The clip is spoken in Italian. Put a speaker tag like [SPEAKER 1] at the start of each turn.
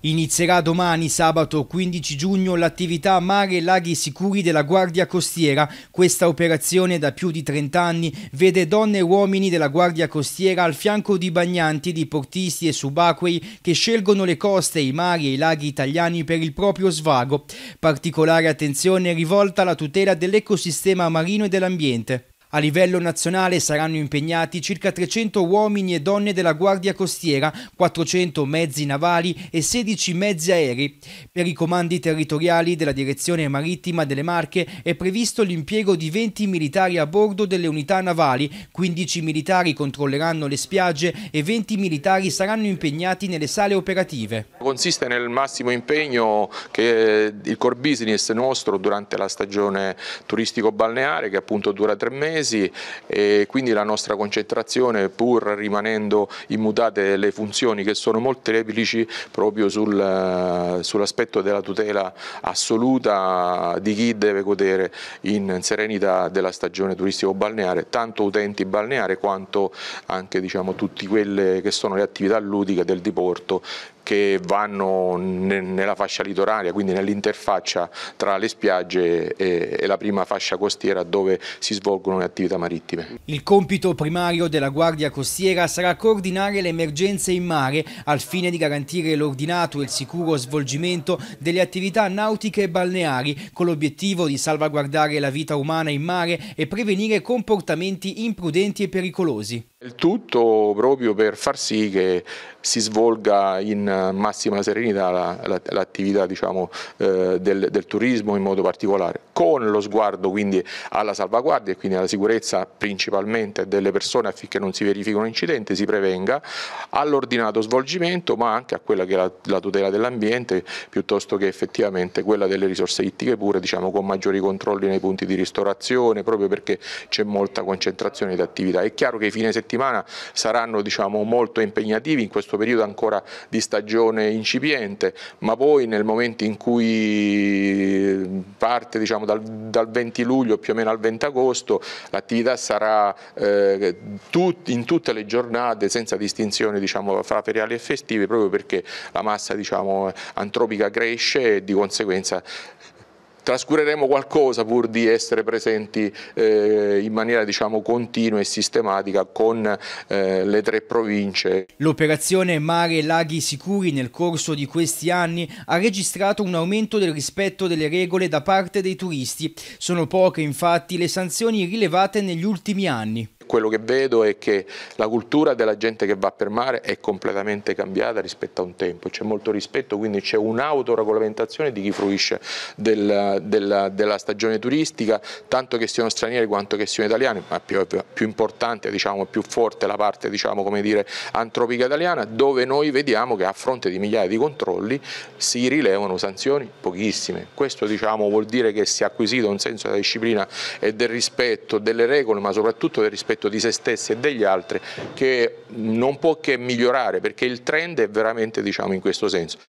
[SPEAKER 1] Inizierà domani sabato 15 giugno l'attività Mare e Laghi Sicuri della Guardia Costiera. Questa operazione da più di 30 anni vede donne e uomini della Guardia Costiera al fianco di bagnanti, di portisti e subacquei che scelgono le coste, i mari e i laghi italiani per il proprio svago. Particolare attenzione è rivolta alla tutela dell'ecosistema marino e dell'ambiente. A livello nazionale saranno impegnati circa 300 uomini e donne della Guardia Costiera, 400 mezzi navali e 16 mezzi aerei. Per i comandi territoriali della Direzione Marittima delle Marche è previsto l'impiego di 20 militari a bordo delle unità navali, 15 militari controlleranno le spiagge e 20 militari saranno impegnati nelle sale operative.
[SPEAKER 2] Consiste nel massimo impegno che il core business nostro durante la stagione turistico-balneare che appunto dura tre mesi mesi e quindi la nostra concentrazione pur rimanendo immutate le funzioni che sono molteplici proprio sul, eh, sull'aspetto della tutela assoluta di chi deve godere in serenità della stagione turistico-balneare, tanto utenti balneare quanto anche diciamo, tutte quelle che sono le attività ludiche del diporto che vanno ne, nella fascia litorale, quindi nell'interfaccia tra le spiagge e, e la prima fascia costiera dove si svolgono le attività marittime.
[SPEAKER 1] Il compito primario della Guardia Costiera sarà coordinare le emergenze in mare al fine di garantire l'ordinato e il sicuro svolgimento delle attività nautiche e balneari con l'obiettivo di salvaguardare la vita umana in mare e prevenire comportamenti imprudenti e pericolosi.
[SPEAKER 2] Il tutto proprio per far sì che si svolga in massima serenità l'attività diciamo, eh, del, del, turismo in modo particolare, con lo sguardo quindi alla salvaguardia e quindi alla sicurezza principalmente delle persone affinché non si verifichi verificano incidenti, si prevenga, all'ordinato svolgimento ma anche a quella che è la, la tutela dell'ambiente piuttosto che effettivamente quella delle risorse ittiche pure diciamo, con maggiori controlli nei punti di ristorazione proprio perché c'è molta concentrazione di attività. È chiaro che i fine settimana settimana saranno diciamo, molto impegnativi in questo periodo ancora di stagione incipiente, ma poi nel momento in cui eh, parte diciamo, dal, dal, 20 luglio più o meno al 20 agosto l'attività sarà eh, tut, in tutte le giornate senza distinzione diciamo, fra feriali e festivi proprio perché la massa diciamo, antropica cresce e di conseguenza trascureremo qualcosa pur di essere presenti eh, in maniera diciamo, continua e sistematica con eh, le tre province.
[SPEAKER 1] L'operazione Mare e Laghi Sicuri nel corso di questi anni ha registrato un aumento del rispetto delle regole da parte dei turisti. Sono poche infatti le sanzioni rilevate negli ultimi anni
[SPEAKER 2] quello che vedo è che la cultura della gente che va per mare è completamente cambiata rispetto a un tempo, c'è molto rispetto, quindi c'è un'autoregolamentazione di chi fruisce del, della, della, stagione turistica, tanto che siano stranieri quanto che siano italiani, ma più, più importante, diciamo, più forte la parte diciamo, come dire, antropica italiana, dove noi vediamo che a fronte di migliaia di controlli si rilevano sanzioni pochissime. Questo diciamo, vuol dire che si è acquisito un senso della disciplina e del rispetto delle regole, ma soprattutto del rispetto rispetto di se stessi e degli altri che non può che migliorare perché il trend è veramente diciamo, in questo senso.